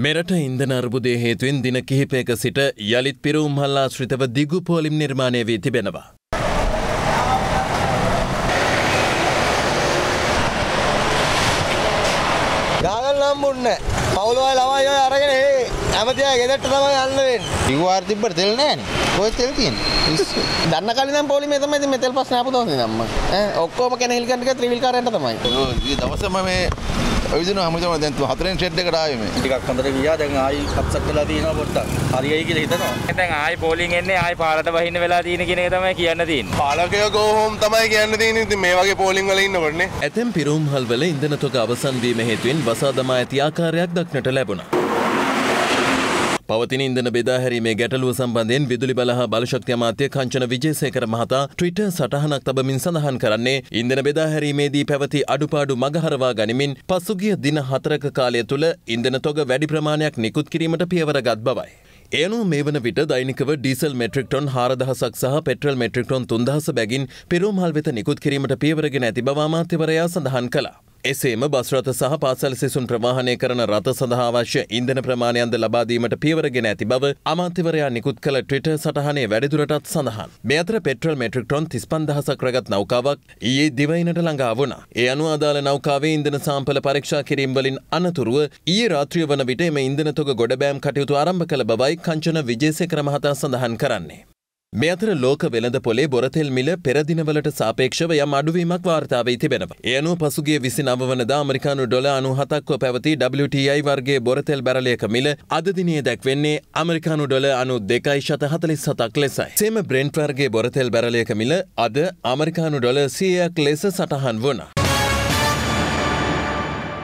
මෙරට ඉන්දන අර්බුදය හේතුවෙන් දින කිහිපයක සිට යළිත් පිරුම් හල්ලා ශ්‍රිතව දිගු පෝලිම් නිර්මාණය වී තිබෙනවා. ගාගල් නම් මුන්න පවුලුවයි ලවයි අරගෙන ඒ ඇමතියා ගෙදරට තමයි යන්න වෙන්නේ. ඉවාර තිබ්බට තෙල් නැහැනේ. කොහෙද තෙල් තියෙන්නේ? දන්න කලින් නම් පොලිමේ තමයි ඉතින් මේ තෙල් ප්‍රශ්න ආපු දවසේ නම්. ඈ ඔක්කොම කෙනෙහිල් ගන්න ටික ත්‍රිවිල් කාරයන්ට තමයි. ඔව් මේ දවසම මේ අවිදින හැමදාම දැන් හතරෙන් ෂෙඩ් එකට ආවේ මේ. ටිකක් හන්දර ගියා දැන් ආයි අප්සෙට් වෙලා තියෙනවා පොට්ටක්. හරියයි කියලා හිතනවා. දැන් ආයි බෝලින් එන්නේ ආයි පාරට වහින්න වෙලා තියෙන කියන එක තමයි කියන්න තියෙන්නේ. පාලකයෝ ගෝ හෝම් තමයි කියන්න තියෙන්නේ. ඉතින් මේ වගේ බෝලින් වල ඉන්නකොටනේ. ඇතැම් පිරුම්හල්වල ඉන්ධන තොග අවසන් වීම හේතුවෙන් වසා දමා ඇති ආකාරයක් දක්නට ලැබුණා. පවතින ඉන්දන බෙදාහැරීමේ ගැටලුව සම්බන්ධයෙන් විදුලි බල හා බලශක්ති අමාත්‍ය කංචන විජේසේකර මහතා ට්විටර් සටහනක් තබමින් සඳහන් කරන්නේ ඉන්දන බෙදාහැරීමේදී පැවති අඩුපාඩු මගහරවා ගනිමින් පසුගිය දින හතරක කාලය තුළ ඉන්දන තොග වැඩි ප්‍රමාණයක් නිකුත් කිරීමට පියවර ගත් බවයි. එයනු මේ වන විට දෛනිකව ඩීසල් මෙට්‍රික්ටොන් හාරදහසක් සහ පෙට්‍රල් මෙට්‍රික්ටොන් තුන්දහස බැගින් පෙරුම්හල් වෙත නිකුත් කිරීමට පියවරගෙන ඇති බවාමාත්‍යවරයා සඳහන් කලා. එසේම බස්රත සහ පාසල් සිසුන් ප්‍රවාහනය කරන රථ සඳහා අවශ්‍ය ඉන්ධන ප්‍රමාණයන්ද ලබාදීමට පියවරගෙන ඇති බව අමාත්‍යවරයා නිකුත් කළ ට්‍රිට සටහනේ වැඩිදුරටත් සඳහන්. මේ අතර පෙට්‍රල් මෙට්‍රික් ටොන් 35000ක් රැගත් නෞකාවක් ඊයේ දිවයිනට ළඟා වුණා. ඒ අනුව අදාළ නෞකාවේ ඉන්ධන සාම්පල පරීක්ෂා කිරීම වලින් අනතුරුව ඊයේ රාත්‍රිය වන විට එම ඉන්ධන තොග ගොඩබෑම් කටයුතු ආරම්භ කළ බවයි කංචන විජේසේකර මහතා සඳහන් කරන්නේ. මේ අතර ලෝක වෙළඳ පොලේ බොරතෙල් මිල පෙරදිනවලට සාපේක්ෂව යම් අඩුවීමක් වාර්තා වී තිබෙනවා. ඒ අනුව පසුගිය 29 වනදා ඇමරිකානු ඩොලර් 97ක්ව පැවති WTI වර්ගයේ බොරතෙල් බැරලයක මිල අද දිනේ දැක්වෙන්නේ ඇමරිකානු ඩොලර් 92.47ක් ලෙසයි. සේම බ්‍රෙන්ට් වර්ගයේ බොරතෙල් බැරලයක මිල අද ඇමරිකානු ඩොලර් 100ක් ලෙස සටහන් වුණා.